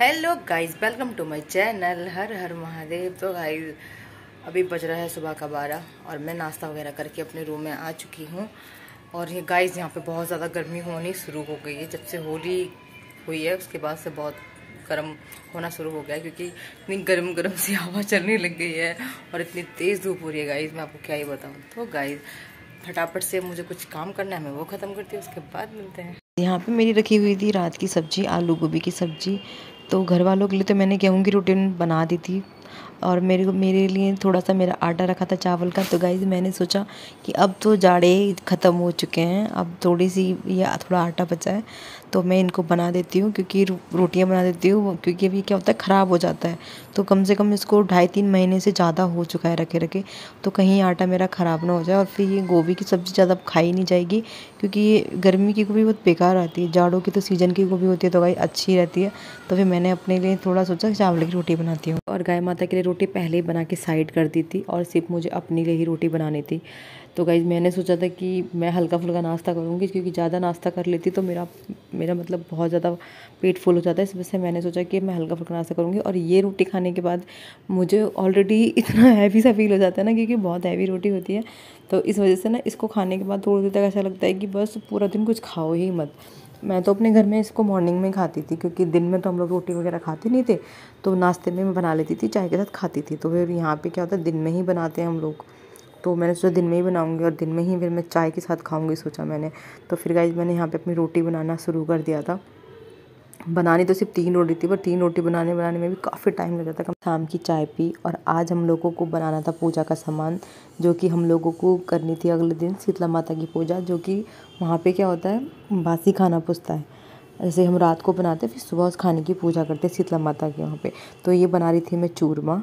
hello guys welcome to my channel हर हर महादेव तो गाइस अभी बज रहा है सुबह का बारह और मैं नाश्ता वगैरह करके अपने रूम में आ चुकी हूँ और ये गाइस यहाँ पे बहुत ज़्यादा गर्मी होनी शुरू हो गई है जब से होली हुई है उसके बाद से बहुत गर्म होना शुरू हो गया क्योंकि इतनी गर्म गर्म सी हवा चलने लग गई है और इतनी तेज़ धूप हो रही है गाइज मैं आपको क्या ही बताऊँ तो गाइज फटाफट से मुझे कुछ काम करना है मैं वो ख़त्म करती हूँ उसके बाद मिलते हैं यहाँ पे मेरी रखी हुई थी रात की सब्ज़ी आलू गोभी की सब्ज़ी तो घर वालों के लिए तो मैंने गेहूँ की रोटी बना दी थी और मेरे को मेरे लिए थोड़ा सा मेरा आटा रखा था चावल का तो गाइज मैंने सोचा कि अब तो जाड़े ख़त्म हो चुके हैं अब थोड़ी सी या थोड़ा आटा बचा है तो मैं इनको बना देती हूँ क्योंकि रोटियाँ बना देती हूँ क्योंकि अभी क्या होता है ख़राब हो जाता है तो कम से कम इसको ढाई तीन महीने से ज़्यादा हो चुका है रखे रखे तो कहीं आटा मेरा ख़राब ना हो जाए और फिर ये गोभी की सब्ज़ी ज़्यादा खाई नहीं जाएगी क्योंकि ये गर्मी की गोभी बहुत बेकार आती है जाड़ों की तो सीज़न की गोभी होती है तो गाई अच्छी रहती है तो फिर मैंने अपने लिए थोड़ा सोचा चावल की रोटी बनाती हूँ और गाय माता के लिए रोटी पहले ही बना के साइड कर दी थी और सिर्फ मुझे अपने लिए ही रोटी बनानी थी तो गाइज़ मैंने सोचा था कि मैं हल्का फुल्का नाश्ता करूँगी क्योंकि ज़्यादा नाश्ता कर लेती तो मेरा मेरा मतलब बहुत ज़्यादा पेट फुल हो जाता है इस वजह से मैंने सोचा कि मैं हल्का फुल्का नाश्ता करूँगी और ये रोटी खाने के बाद मुझे ऑलरेडी इतना हैवी सा फील हो जाता है ना क्योंकि बहुत हैवी रोटी होती है तो इस वजह से ना इसको खाने के बाद थोड़ी देर तक ऐसा लगता है कि बस पूरा दिन कुछ खाओ ही मत मैं तो अपने घर में इसको मॉर्निंग में खाती थी क्योंकि दिन में तो हम लोग रोटी वगैरह खाते नहीं थे तो नाश्ते में मैं बना लेती थी चाय के साथ खाती थी तो फिर यहाँ पे क्या होता है दिन में ही बनाते हैं हम लोग तो मैंने सोचा दिन में ही बनाऊंगी और दिन में ही फिर मैं चाय के साथ खाऊंगी सोचा मैंने तो फिर गाइज मैंने यहाँ पे अपनी रोटी बनाना शुरू कर दिया था बनानी तो सिर्फ तीन रोटी थी पर तीन रोटी बनाने बनाने में भी काफ़ी टाइम लग जाता शाम की चाय पी और आज हम लोगों को बनाना था पूजा का सामान जो कि हम लोगों को करनी थी अगले दिन शीतला माता की पूजा जो कि वहाँ पे क्या होता है बासी खाना पूछता है जैसे हम रात को बनाते फिर सुबह उस खाने की पूजा करते शीतला माता के वहाँ पे तो ये बना रही थी मैं चूरमा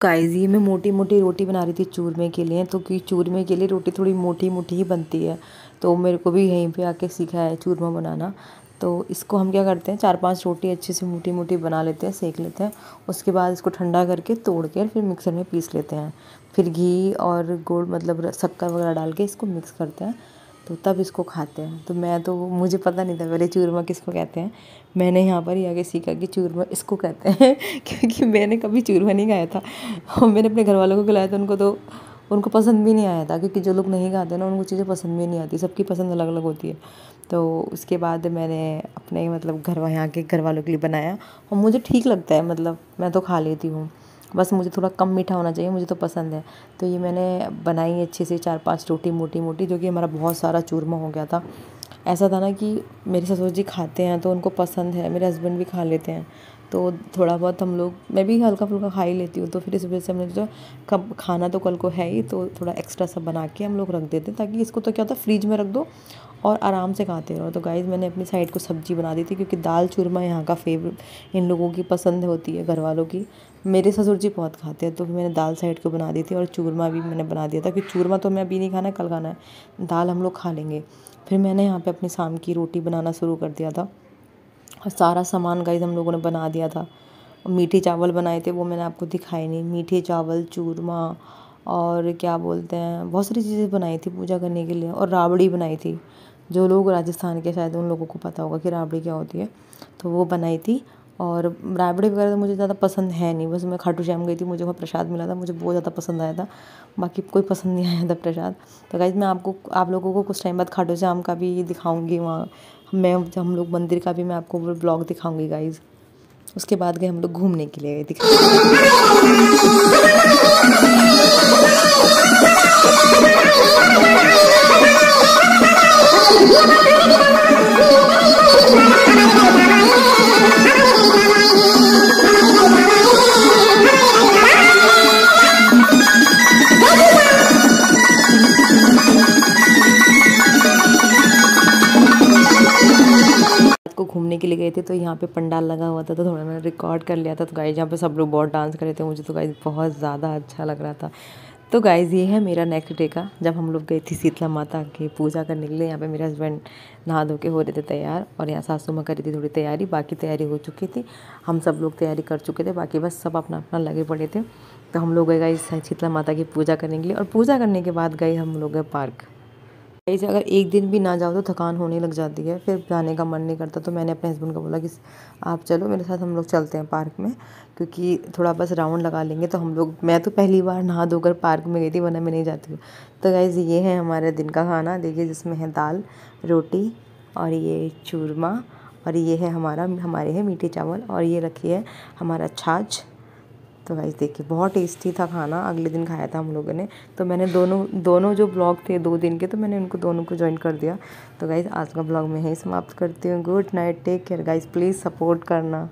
काइजी में मैं मोटी मोटी रोटी बना रही थी चूरमे के लिए तो कि चूरमे के लिए रोटी थोड़ी मोटी मोटी ही बनती है तो मेरे को भी यहीं पे आके सीखा है चूरमा बनाना तो इसको हम क्या करते हैं चार पांच रोटी अच्छी से मोटी मोटी बना लेते हैं सेक लेते हैं उसके बाद इसको ठंडा करके तोड़ के फिर मिक्सर में पीस लेते हैं फिर घी और गुड़ मतलब शक्कर वगैरह डाल के इसको मिक्स करते हैं तो तब इसको खाते हैं तो मैं तो मुझे पता नहीं था पहले चूरमा किसको कहते हैं मैंने यहाँ पर ही आगे सीखा कि चूरमा इसको कहते हैं क्योंकि मैंने कभी चूरमा नहीं खाया था और मैंने अपने घर वालों को खिलाया था उनको तो उनको पसंद भी नहीं आया था क्योंकि जो लोग नहीं गाते ना उनको चीज़ें पसंद भी नहीं आती सबकी पसंद अलग अलग होती है तो उसके बाद मैंने अपने मतलब घर यहाँ के घर वालों के लिए बनाया और मुझे ठीक लगता है मतलब मैं तो खा लेती हूँ बस मुझे थोड़ा कम मीठा होना चाहिए मुझे तो पसंद है तो ये मैंने बनाई अच्छे से चार पांच रोटी मोटी मोटी जो कि हमारा बहुत सारा चूरमा हो गया था ऐसा था ना कि मेरे ससुर जी खाते हैं तो उनको पसंद है मेरे हस्बैंड भी खा लेते हैं तो थोड़ा बहुत हम लोग मैं भी हल्का फुल्का खा ही लेती हूँ तो फिर इस वजह से हमने जो कब खाना तो कल को है ही तो थोड़ा एक्स्ट्रा सब बना के हम लोग रख देते ताकि इसको तो क्या होता है फ्रिज में रख दो और आराम से खाते रहो तो गाइज मैंने अपनी साइड को सब्जी बना दी थी क्योंकि दाल चूरमा यहाँ का फेवरेट इन लोगों की पसंद होती है घर वालों की मेरे ससुर जी बहुत खाते हैं तो मैंने दाल साइड को बना दी थी और चूरमा भी मैंने बना दिया था क्योंकि चूरमा तो मैं अभी नहीं खाना कल खाना है दाल हम लोग खा लेंगे फिर मैंने यहाँ पर अपनी शाम की रोटी बनाना शुरू कर दिया था और सारा सामान गाइस हम लोगों ने बना दिया था मीठे चावल बनाए थे वो मैंने आपको दिखाए नहीं मीठे चावल चूरमा और क्या बोलते हैं बहुत सारी चीज़ें बनाई थी पूजा करने के लिए और राबड़ी बनाई थी जो लोग राजस्थान के शायद उन लोगों को पता होगा कि राबड़ी क्या होती है तो वो बनाई थी और रायबड़ी वगैरह तो मुझे ज़्यादा पसंद है नहीं बस मैं खाटू श्याम गई थी मुझे वहाँ प्रसाद मिला था मुझे बहुत ज़्यादा पसंद आया था बाकी कोई पसंद नहीं आया था प्रसाद तो गाइज़ मैं आपको आप लोगों को कुछ टाइम बाद खाटू श्याम का भी दिखाऊंगी वहाँ मैं हम लोग मंदिर का भी मैं आपको ब्लॉग दिखाऊँगी गाइज़ उसके बाद गए हम लोग घूमने के लिए दिखा घूमने के लिए गए थे तो यहाँ पे पंडाल लगा हुआ था तो थोड़ा मैंने रिकॉर्ड कर लिया था तो गाइज यहाँ पे सब लोग बहुत डांस कर रहे थे मुझे तो गाइज बहुत ज़्यादा अच्छा लग रहा था तो गाइज़ ये है मेरा नेक्स्ट डे का जब हम लोग गए थे शीतला माता की पूजा करने के लिए यहाँ पे मेरे हस्बैंड नहा धो के हो रहे थे तैयार और यहाँ सासू माँ करी थी थोड़ी तैयारी बाकी तैयारी हो चुकी थी हम सब लोग तैयारी कर चुके थे बाकी बस सब अपना अपना लगे पड़े थे तो हम लोग गए गाइज शीतला माता की पूजा करने के लिए और पूजा करने के बाद गए हम लोग गए पार्क ऐसे अगर एक दिन भी ना जाओ तो थकान होने लग जाती है फिर जाने का मन नहीं करता तो मैंने अपने हस्बैंड को बोला कि आप चलो मेरे साथ हम लोग चलते हैं पार्क में क्योंकि थोड़ा बस राउंड लगा लेंगे तो हम लोग मैं तो पहली बार नहा धोकर पार्क में गई थी वरना मैं नहीं जाती हूँ तो गाइज़ ये है हमारे दिन का खाना देखिए जिसमें है दाल रोटी और ये चूरमा और ये है हमारा हमारे है मीठे चावल और ये रखी है हमारा छाछ तो गाइज़ देखिए बहुत टेस्टी था खाना अगले दिन खाया था हम लोगों ने तो मैंने दोनों दोनों जो ब्लॉग थे दो दिन के तो मैंने उनको दोनों को ज्वाइन कर दिया तो गाइज़ आज का ब्लॉग मैं यहीं समाप्त करती हूँ good night take care guys please support करना